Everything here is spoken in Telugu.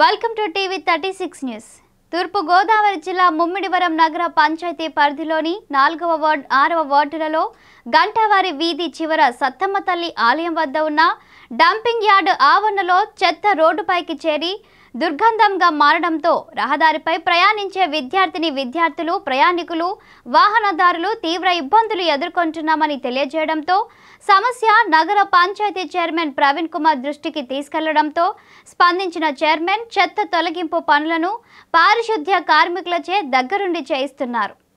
welcome to TV thirty six news తూర్పు గోదావరి జిల్లా ముమ్మిడివరం నగర పంచాయతీ పరిధిలోని నాలుగవ వార్డు ఆరవ వార్డులలో గంటావారి వీధి చివర సత్తమ్మ తల్లి ఆలయం వద్ద ఉన్న డంపింగ్ యార్డ్ ఆవరణలో చెత్త రోడ్డుపైకి చేరి దుర్గంధంగా మారడంతో రహదారిపై ప్రయాణించే విద్యార్థిని విద్యార్థులు ప్రయాణికులు వాహనదారులు తీవ్ర ఇబ్బందులు ఎదుర్కొంటున్నామని తెలియజేయడంతో సమస్య నగర పంచాయతీ చైర్మన్ ప్రవీణ్ కుమార్ దృష్టికి తీసుకెళ్లడంతో స్పందించిన చైర్మన్ చెత్త తొలగింపు పనులను పారిశుద్ధ్య కార్మికులచే దగ్గరుండి చేయిస్తున్నారు